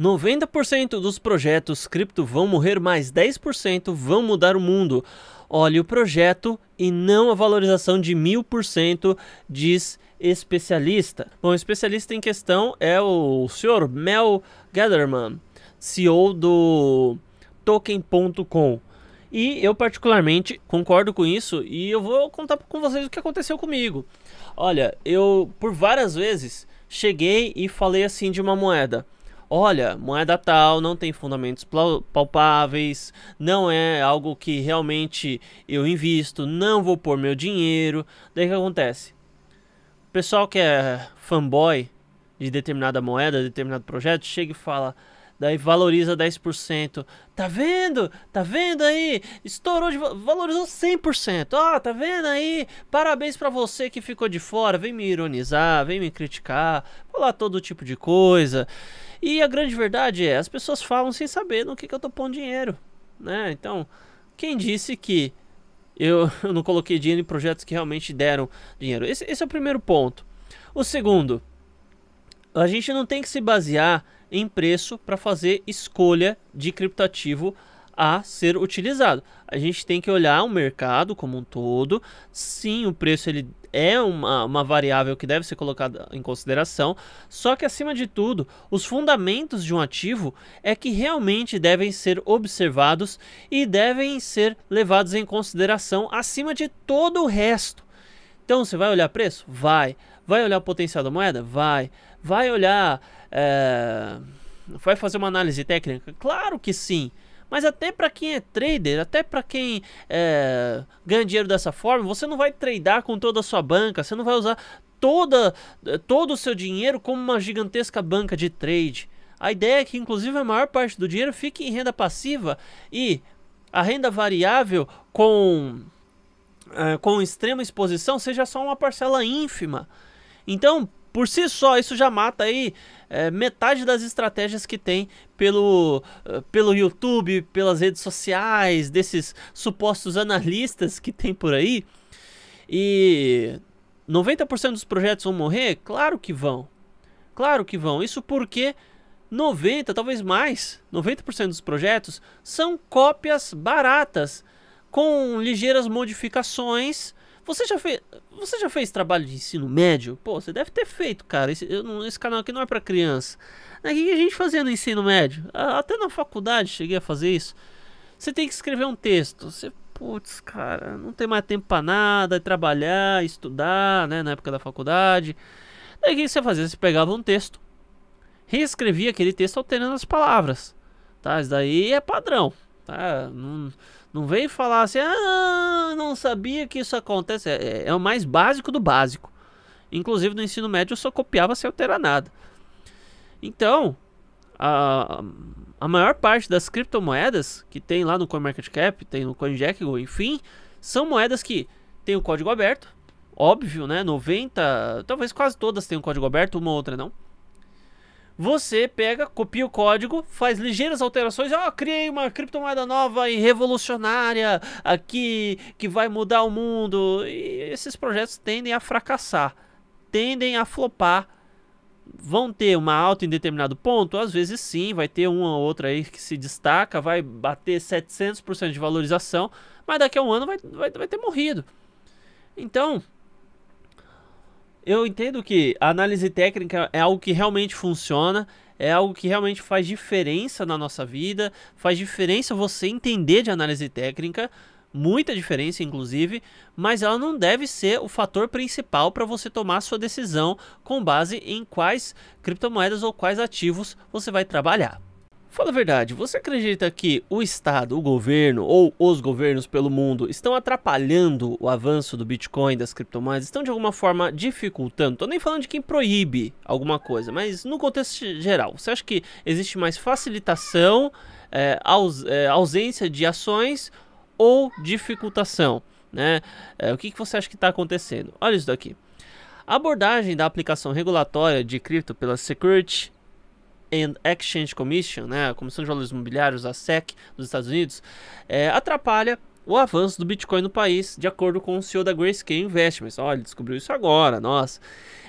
90% dos projetos cripto vão morrer, mais 10% vão mudar o mundo. Olhe o projeto e não a valorização de 1000%, diz especialista. Bom, o especialista em questão é o senhor Mel Gatherman, CEO do token.com. E eu particularmente concordo com isso e eu vou contar com vocês o que aconteceu comigo. Olha, eu por várias vezes cheguei e falei assim de uma moeda: olha, moeda tal não tem fundamentos palpáveis, não é algo que realmente eu invisto, não vou pôr meu dinheiro. Daí que acontece? O pessoal que é fanboy de determinada moeda, determinado projeto, chega e fala, daí valoriza 10%. Tá vendo? Tá vendo aí? Estourou de valorizou 100%. Ó, oh, tá vendo aí? Parabéns para você que ficou de fora, vem me ironizar, vem me criticar, falar todo tipo de coisa. E a grande verdade é, as pessoas falam sem saber no que, que eu tô pondo dinheiro, né? Então, quem disse que eu, eu não coloquei dinheiro em projetos que realmente deram dinheiro? Esse, esse é o primeiro ponto. O segundo, a gente não tem que se basear em preço para fazer escolha de criptativo a ser utilizado. A gente tem que olhar o mercado como um todo. Sim, o preço ele é uma, uma variável que deve ser colocada em consideração. Só que, acima de tudo, os fundamentos de um ativo é que realmente devem ser observados e devem ser levados em consideração acima de todo o resto. Então, você vai olhar preço? Vai. Vai olhar o potencial da moeda? Vai. Vai olhar. É... Vai fazer uma análise técnica? Claro que sim. Mas até para quem é trader, até para quem é, ganha dinheiro dessa forma, você não vai tradear com toda a sua banca, você não vai usar toda, eh, todo o seu dinheiro como uma gigantesca banca de trade. A ideia é que, inclusive, a maior parte do dinheiro fique em renda passiva e a renda variável com, eh, com extrema exposição seja só uma parcela ínfima. Então, por si só, isso já mata aí é, metade das estratégias que tem pelo, eh, pelo YouTube, pelas redes sociais, desses supostos analistas que tem por aí. E 90% dos projetos vão morrer? Claro que vão. Claro que vão. Isso porque 90, talvez mais, 90% dos projetos são cópias baratas com ligeiras modificações você já fez, você já fez trabalho de ensino médio? Pô, você deve ter feito, cara. Esse, eu, esse canal aqui não é para criança. É, o que a gente fazia no ensino médio? Até na faculdade cheguei a fazer isso. Você tem que escrever um texto. Você, putz, cara, não tem mais tempo para nada, é trabalhar, estudar, né? Na época da faculdade. Daí o que você fazia? Você pegava um texto, reescrevia aquele texto alterando as palavras. Tá? Isso daí é padrão. Tá? Não não vem falar assim, ah, não sabia que isso acontece. É, é, é o mais básico do básico. Inclusive no ensino médio eu só copiava sem alterar nada. Então, a, a maior parte das criptomoedas que tem lá no CoinMarketCap, tem no CoinGecko, enfim, são moedas que tem o código aberto, óbvio, né? 90, talvez quase todas tenham código aberto, uma outra não você pega, copia o código, faz ligeiras alterações, ó, oh, ah, criei uma criptomoeda nova e revolucionária aqui que vai mudar o mundo. E esses projetos tendem a fracassar, tendem a flopar. Vão ter uma alta em determinado ponto? Às vezes sim, vai ter uma ou outra aí que se destaca, vai bater 700% de valorização, mas daqui a um ano vai, vai, vai ter morrido. Então, eu entendo que a análise técnica é algo que realmente funciona, é algo que realmente faz diferença na nossa vida, faz diferença você entender de análise técnica, muita diferença inclusive, mas ela não deve ser o fator principal para você tomar sua decisão com base em quais criptomoedas ou quais ativos você vai trabalhar. Fala a verdade, você acredita que o Estado, o governo ou os governos pelo mundo estão atrapalhando o avanço do Bitcoin, das criptomoedas? Estão de alguma forma dificultando? Tô nem falando de quem proíbe alguma coisa, mas no contexto geral, você acha que existe mais facilitação, é, aus, é, ausência de ações ou dificultação? Né? É, o que, que você acha que está acontecendo? Olha isso daqui. A abordagem da aplicação regulatória de cripto pela Security and Exchange Commission, né, a Comissão de Valores Imobiliários, a SEC dos Estados Unidos, é, atrapalha o avanço do Bitcoin no país, de acordo com o CEO da Grayscale Investments. Olha, descobriu isso agora, nossa.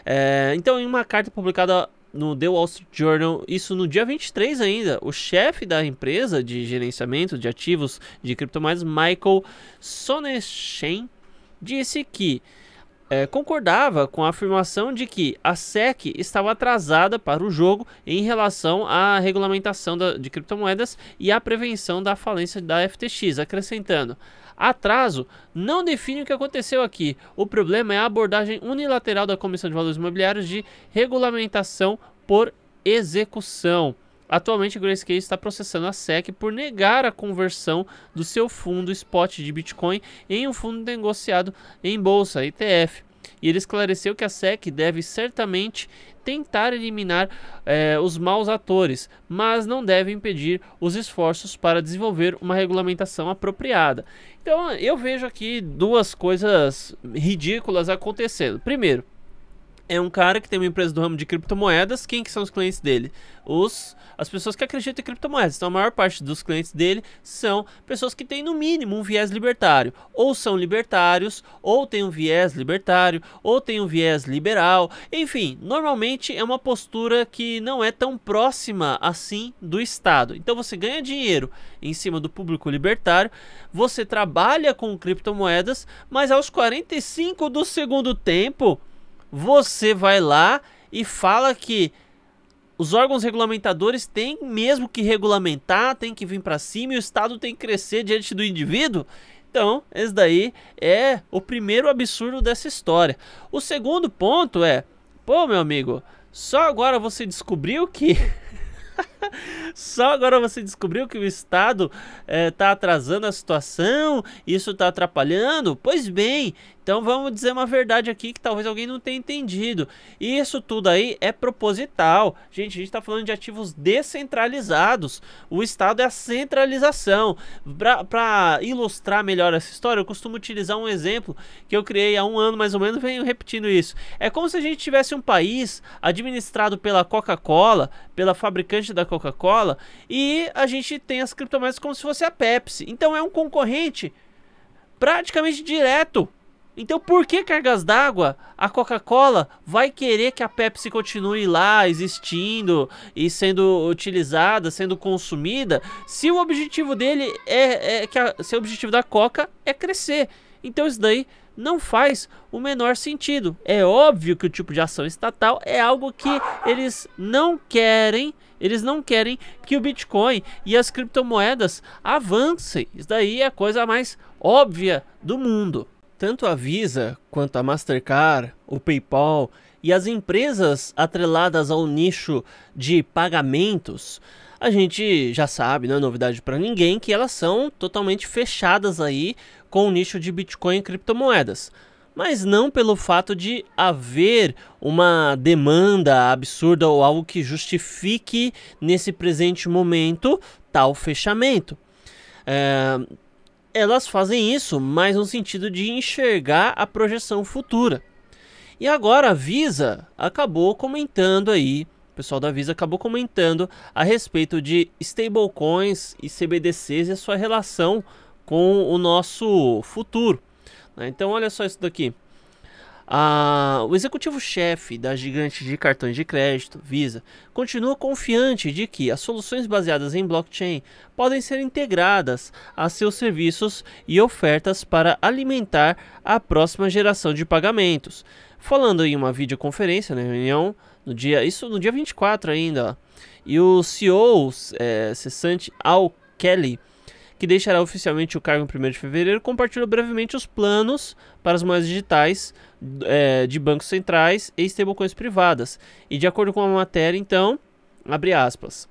É, então, em uma carta publicada no The Wall Street Journal, isso no dia 23 ainda, o chefe da empresa de gerenciamento de ativos de criptomoedas, Michael Sonnenschein, disse que é, concordava com a afirmação de que a SEC estava atrasada para o jogo em relação à regulamentação da, de criptomoedas e à prevenção da falência da FTX, acrescentando. Atraso não define o que aconteceu aqui. O problema é a abordagem unilateral da Comissão de Valores Imobiliários de regulamentação por execução. Atualmente, Grayscale está processando a SEC por negar a conversão do seu fundo spot de Bitcoin em um fundo negociado em bolsa, ETF. E ele esclareceu que a SEC deve certamente tentar eliminar eh, os maus atores, mas não deve impedir os esforços para desenvolver uma regulamentação apropriada. Então eu vejo aqui duas coisas ridículas acontecendo. Primeiro, é um cara que tem uma empresa do ramo de criptomoedas. Quem que são os clientes dele? Os, as pessoas que acreditam em criptomoedas. Então a maior parte dos clientes dele são pessoas que têm no mínimo um viés libertário, ou são libertários, ou têm um viés libertário, ou têm um viés liberal. Enfim, normalmente é uma postura que não é tão próxima assim do Estado. Então você ganha dinheiro em cima do público libertário, você trabalha com criptomoedas, mas aos 45 do segundo tempo você vai lá e fala que os órgãos regulamentadores têm mesmo que regulamentar, tem que vir para cima e o Estado tem que crescer diante do indivíduo. Então, esse daí é o primeiro absurdo dessa história. O segundo ponto é, pô, meu amigo, só agora você descobriu que Só agora você descobriu que o Estado está eh, é, atrasando a situação, isso está atrapalhando? Pois bem, então vamos dizer uma verdade aqui que talvez alguém não tenha entendido. isso tudo aí é proposital. Gente, a gente está falando de ativos descentralizados. O Estado é a centralização. Para ilustrar melhor essa história, eu costumo utilizar um exemplo que eu criei há um ano mais ou menos, venho repetindo isso. É como se a gente tivesse um país administrado pela Coca-Cola, pela fabricante da Coca-Cola Coca-Cola, e a gente tem as criptomoedas como se fosse a Pepsi. Então é um concorrente praticamente direto. Então por que cargas d'água a Coca-Cola vai querer que a Pepsi continue lá existindo e sendo utilizada, sendo consumida, se o objetivo dele é, é que a, se o objetivo da Coca é crescer? Então isso daí não faz o menor sentido. É óbvio que o tipo de ação estatal é algo que eles não querem eles não querem que o Bitcoin e as criptomoedas avancem. Isso daí é a coisa mais óbvia do mundo. Tanto a Visa quanto a Mastercard, o PayPal e as empresas atreladas ao nicho de pagamentos, a gente já sabe, não é novidade para ninguém, que elas são totalmente fechadas aí com o nicho de Bitcoin e criptomoedas mas não pelo fato de haver uma demanda absurda ou algo que justifique nesse presente momento tal fechamento. É, elas fazem isso mais no sentido de enxergar a projeção futura. E agora a Visa acabou comentando aí, o pessoal da Visa acabou comentando a respeito de stablecoins e CBDCs e a sua relação com o nosso futuro. Né? Então, olha só isso daqui. Ah, o executivo-chefe da gigante de cartões de crédito, Visa, continua confiante de que as soluções baseadas em blockchain podem ser integradas a seus serviços e ofertas para alimentar a próxima geração de pagamentos. Falando em uma videoconferência, na né, reunião, no dia, isso no dia 24 ainda, ó, e o CEO é, cessante Al Kelly que deixará oficialmente o cargo em 1 de fevereiro, compartilhou brevemente os planos para as moedas digitais é, de bancos centrais e stablecoins privadas. E de acordo com a matéria, então, abre aspas.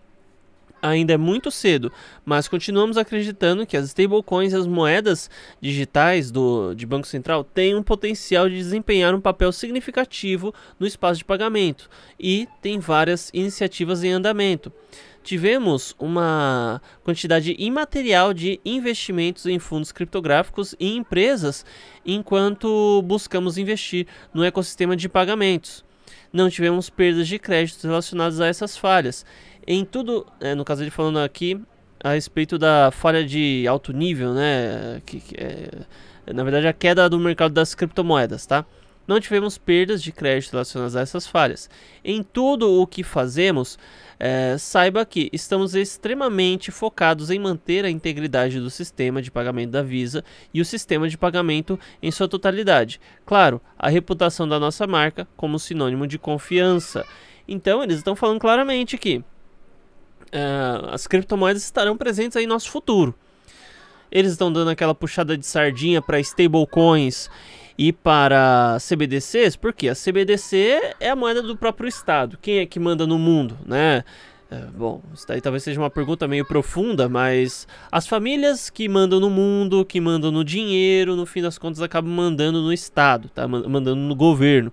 Ainda é muito cedo, mas continuamos acreditando que as stablecoins e as moedas digitais do, de Banco Central têm um potencial de desempenhar um papel significativo no espaço de pagamento e tem várias iniciativas em andamento tivemos uma quantidade imaterial de investimentos em fundos criptográficos e empresas enquanto buscamos investir no ecossistema de pagamentos. Não tivemos perdas de créditos relacionadas a essas falhas. Em tudo, é, no caso ele falando aqui a respeito da falha de alto nível, né? Que, que é, na verdade, a queda do mercado das criptomoedas, tá? não tivemos perdas de crédito relacionadas a essas falhas. Em tudo o que fazemos, é, saiba que estamos extremamente focados em manter a integridade do sistema de pagamento da Visa e o sistema de pagamento em sua totalidade. Claro, a reputação da nossa marca como sinônimo de confiança. Então, eles estão falando claramente que é, as criptomoedas estarão presentes aí no nosso futuro. Eles estão dando aquela puxada de sardinha para stablecoins e para CBDCs, porque a CBDC é a moeda do próprio Estado. Quem é que manda no mundo, né? É, bom, isso daí talvez seja uma pergunta meio profunda, mas as famílias que mandam no mundo, que mandam no dinheiro, no fim das contas acabam mandando no Estado, tá? Mandando no governo.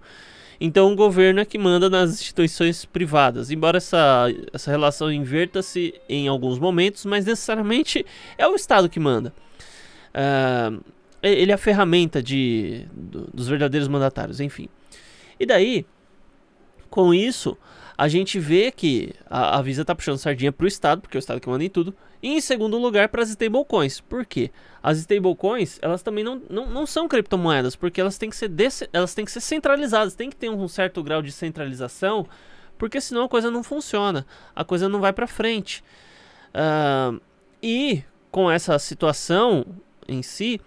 Então o governo é que manda nas instituições privadas. Embora essa, essa relação inverta-se em alguns momentos, mas necessariamente é o Estado que manda. Uh, é, ele é a ferramenta de, dos verdadeiros mandatários, enfim. E daí, com isso, a gente vê que a, a Visa está puxando sardinha para o Estado, porque é o Estado que manda em tudo. E em segundo lugar, para as stablecoins. Por quê? As stablecoins, elas também não, não, não são criptomoedas, porque elas têm, que ser elas têm que ser centralizadas, têm que ter um certo grau de centralização, porque senão a coisa não funciona, a coisa não vai para frente. Uh, e com essa situação em si,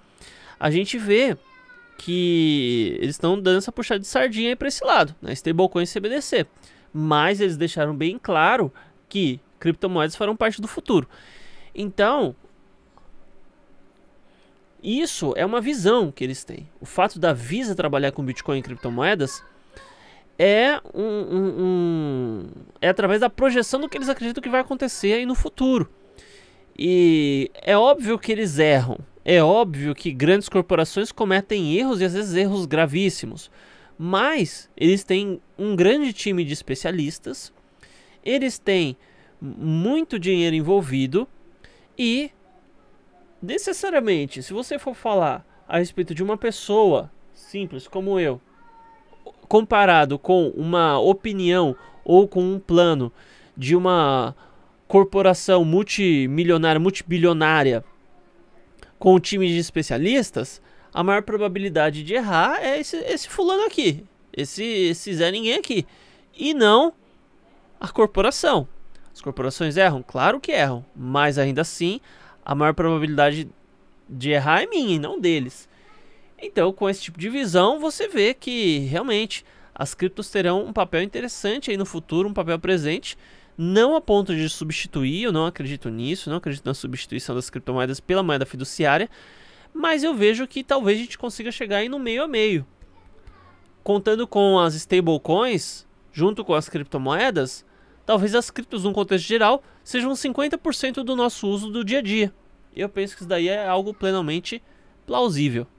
a gente vê que eles estão dando essa puxada de sardinha aí para esse lado, né? Stablecoin e CBDC. Mas eles deixaram bem claro que criptomoedas farão parte do futuro. Então, isso é uma visão que eles têm. O fato da Visa trabalhar com Bitcoin e criptomoedas é um, um, um, é através da projeção do que eles acreditam que vai acontecer aí no futuro. E é óbvio que eles erram, é óbvio que grandes corporações cometem erros e às vezes erros gravíssimos, mas eles têm um grande time de especialistas, eles têm muito dinheiro envolvido e necessariamente, se você for falar a respeito de uma pessoa simples como eu, comparado com uma opinião ou com um plano de uma corporação multimilionária, multibilionária com o time de especialistas, a maior probabilidade de errar é esse, esse fulano aqui. Esse, esse Zé Ninguém aqui. E não a corporação. As corporações erram? Claro que erram. Mas ainda assim, a maior probabilidade de errar é minha e não deles. Então, com esse tipo de visão, você vê que realmente as criptos terão um papel interessante aí no futuro, um papel presente não a ponto de substituir, eu não acredito nisso, não acredito na substituição das criptomoedas pela moeda fiduciária, mas eu vejo que talvez a gente consiga chegar aí no meio a meio. Contando com as stablecoins, junto com as criptomoedas, talvez as criptos, num contexto geral, sejam 50% do nosso uso do dia a dia. Eu penso que isso daí é algo plenamente plausível.